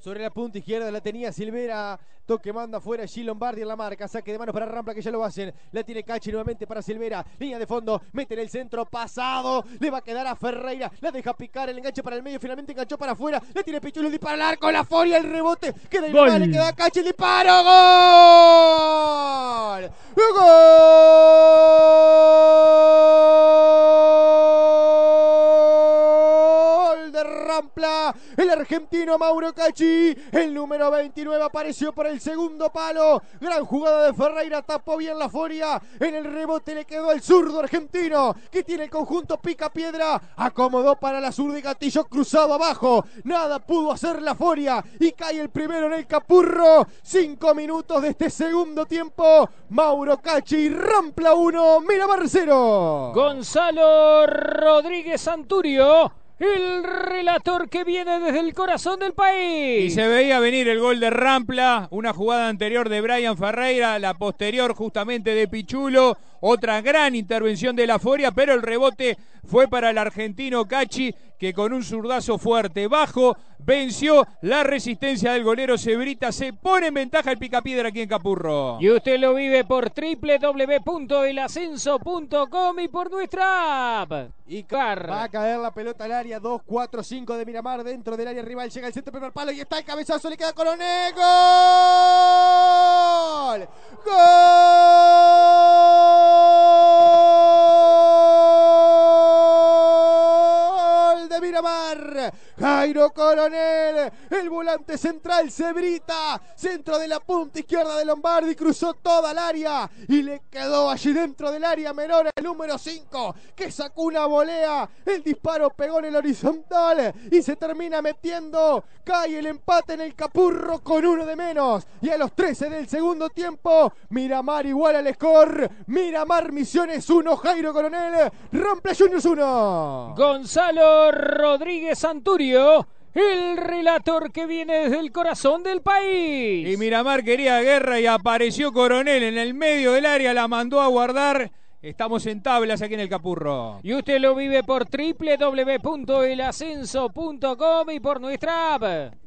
Sobre la punta izquierda la tenía Silvera. Toque manda afuera G. Lombardi en la marca. Saque de mano para Rampla que ya lo hacen. La tiene Cachi nuevamente para Silvera. Línea de fondo. Mete en el centro. Pasado. Le va a quedar a Ferreira. La deja picar. El enganche para el medio. Finalmente enganchó para afuera. La tiene Pichulo. Dispara el arco. La foria. El rebote. Queda igual. Le queda a Cachi. Disparo. ¡Gol! Rampla. El argentino Mauro Cachi, el número 29 apareció por el segundo palo. Gran jugada de Ferreira, tapó bien la Foria. En el rebote le quedó el zurdo argentino que tiene el conjunto pica piedra. Acomodó para la zurda y gatillo cruzado abajo. Nada pudo hacer la Foria y cae el primero en el capurro. Cinco minutos de este segundo tiempo. Mauro Cachi, Rampla Uno, mira Marcelo Gonzalo Rodríguez Santurio el relator que viene desde el corazón del país. Y se veía venir el gol de Rampla, una jugada anterior de Brian Ferreira, la posterior justamente de Pichulo. Otra gran intervención de la Foria, pero el rebote fue para el argentino Cachi, que con un zurdazo fuerte bajo venció la resistencia del golero Cebrita. Se pone en ventaja el picapiedra aquí en Capurro. Y usted lo vive por www.elascenso.com y por nuestra app. Y va a caer la pelota al área 2-4-5 de Miramar dentro del área rival. Llega el centro primer palo y está el cabezazo. Le queda Coronel. ¡Gol! ¡Gol! Miramar. Jairo Coronel, el volante central se brita, centro de la punta izquierda de Lombardi, cruzó toda el área y le quedó allí dentro del área menor el número 5 que sacó una volea, el disparo pegó en el horizontal y se termina metiendo, cae el empate en el capurro con uno de menos y a los 13 del segundo tiempo Miramar igual al score, Miramar Misiones 1, Jairo Coronel, rompe Juniors 1. Gonzalo Rodríguez Santurio. El relator que viene desde el corazón del país. Y Miramar quería guerra y apareció Coronel en el medio del área, la mandó a guardar. Estamos en tablas aquí en el Capurro. Y usted lo vive por www.elascenso.com y por nuestra app.